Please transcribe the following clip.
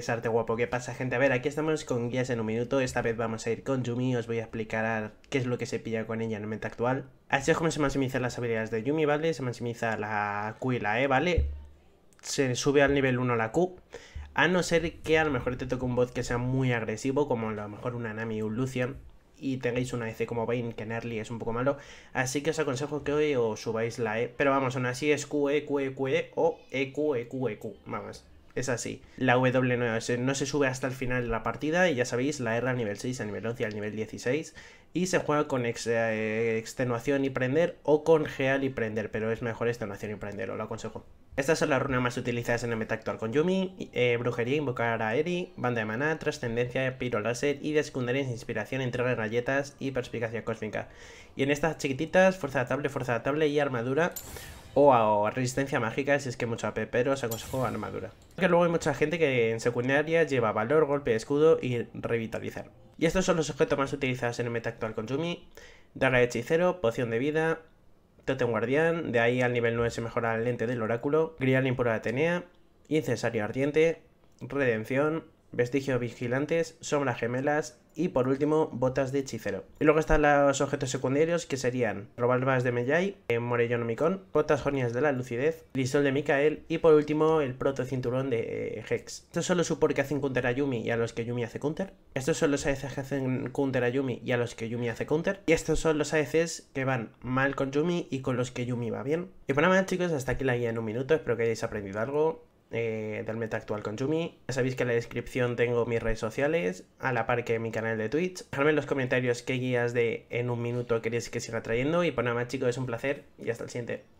es arte guapo. ¿Qué pasa, gente? A ver, aquí estamos con guías en un minuto. Esta vez vamos a ir con Yumi. Os voy a explicar qué es lo que se pilla con ella en el meta actual. Así es como se maximizan las habilidades de Yumi, ¿vale? Se maximiza la Q y la E, ¿vale? Se sube al nivel 1 la Q. A no ser que a lo mejor te toque un bot que sea muy agresivo, como a lo mejor una Nami o un Lucian, y tengáis una EC como Vayne, que en early es un poco malo. Así que os aconsejo que hoy os subáis la E. Pero vamos, aún así es q e, Q, e, q e o e, q e q Vamos, es así. La W no, se, sube hasta el final de la partida y ya sabéis, la R al nivel 6, al nivel 11 y al nivel 16. Y se juega con eh, extenuación y prender o con geal y prender, pero es mejor extenuación y prender, os lo aconsejo. Estas son las runas más utilizadas en el meta actual con Yumi, eh, brujería, invocar a Eri, banda de maná, trascendencia, piro láser y de secundarias inspiración, entrar en galletas y perspicacia cósmica. Y en estas chiquititas, fuerza adaptable, fuerza adaptable y armadura o a, resistencia mágica si es que mucho AP, pero os aconsejo armadura. Que luego hay mucha gente que en secundaria lleva valor, golpe de escudo y revitalizar. Y estos son los objetos más utilizados en el meta actual con Yumi. Daga de hechicero, poción de vida, totem guardián, de ahí al nivel 9 se mejora el lente del oráculo, grial impura de Atenea, incesario ardiente, redención, Vestigios vigilantes, sombras gemelas y por último botas de hechicero. Y luego están los objetos secundarios que serían Robalbas de Mejai, eh, Omicón, Botas Jornias de la Lucidez, lisol de Mikael y por último el Proto Cinturón de eh, Hex. Estos son los support que hacen counter a Yumi y a los que Yumi hace counter. Estos son los AECs que hacen counter a Yumi y a los que Yumi hace counter. Y estos son los AECs que van mal con Yumi y con los que Yumi va bien. Y por pues nada chicos, hasta aquí la guía en un minuto. Espero que hayáis aprendido algo. Eh, del meta actual con Jumi Ya sabéis que en la descripción tengo mis redes sociales, a la par que mi canal de Twitch. Dejadme en los comentarios qué guías de en un minuto queréis que siga trayendo y por pues nada más chicos, es un placer y hasta el siguiente.